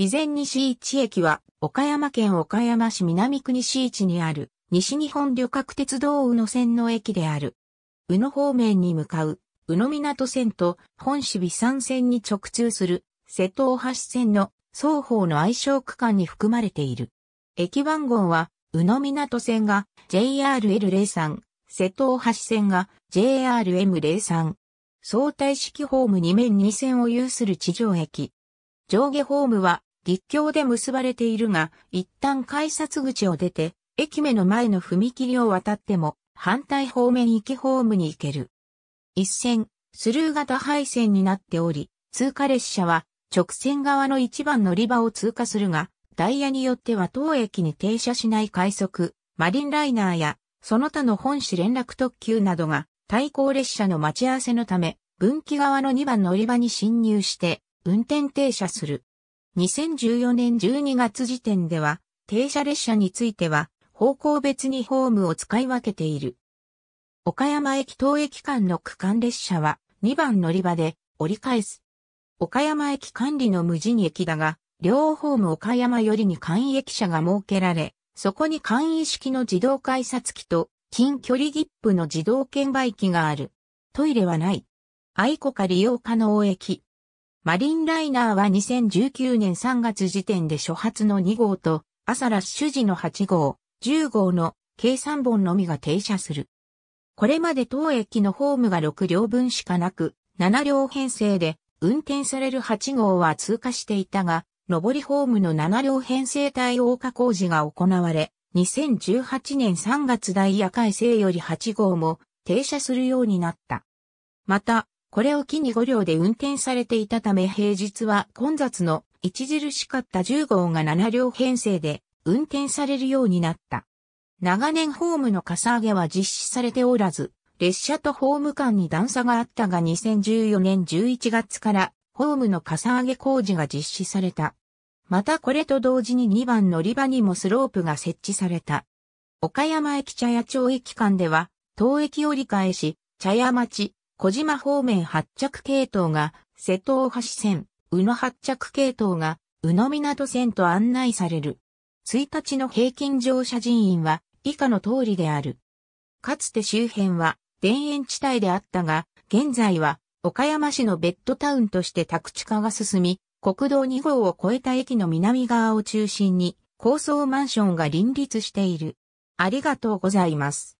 備前西市駅は、岡山県岡山市南区西市にある、西日本旅客鉄道宇野線の駅である。宇野方面に向かう、宇野港線と本市美山線に直通する、瀬戸大橋線の双方の愛称区間に含まれている。駅番号は、宇野港線が JRL03、瀬戸大橋線が JRM03。相対式ホーム2面2線を有する地上駅。上下ホームは陸橋で結ばれているが、一旦改札口を出て、駅目の前の踏切を渡っても、反対方面行きホームに行ける。一線、スルー型配線になっており、通過列車は直線側の一番乗り場を通過するが、ダイヤによっては当駅に停車しない快速、マリンライナーや、その他の本市連絡特急などが、対向列車の待ち合わせのため、分岐側の2番乗り場に侵入して、運転停車する。2014年12月時点では、停車列車については、方向別にホームを使い分けている。岡山駅東駅間の区間列車は、2番乗り場で折り返す。岡山駅管理の無人駅だが、両ホーム岡山寄りに簡易駅舎が設けられ、そこに簡易式の自動改札機と近距離切符の自動券売機がある。トイレはない。愛子か利用可能駅。マリンライナーは2019年3月時点で初発の2号と、朝ラッシュ時の8号、10号の計3本のみが停車する。これまで当駅のホームが6両分しかなく、7両編成で運転される8号は通過していたが、上りホームの7両編成対応化工事が行われ、2018年3月ダイヤ改正より8号も停車するようになった。また、これを機に5両で運転されていたため平日は混雑の著しかった10号が7両編成で運転されるようになった。長年ホームのかさ上げは実施されておらず、列車とホーム間に段差があったが2014年11月からホームのかさ上げ工事が実施された。またこれと同時に2番乗り場にもスロープが設置された。岡山駅茶屋町駅間では、当駅折り返し、茶屋町、小島方面発着系統が瀬戸大橋線、宇野発着系統が宇野港線と案内される。1日の平均乗車人員は以下の通りである。かつて周辺は田園地帯であったが、現在は岡山市のベッドタウンとして宅地化が進み、国道2号を越えた駅の南側を中心に高層マンションが林立している。ありがとうございます。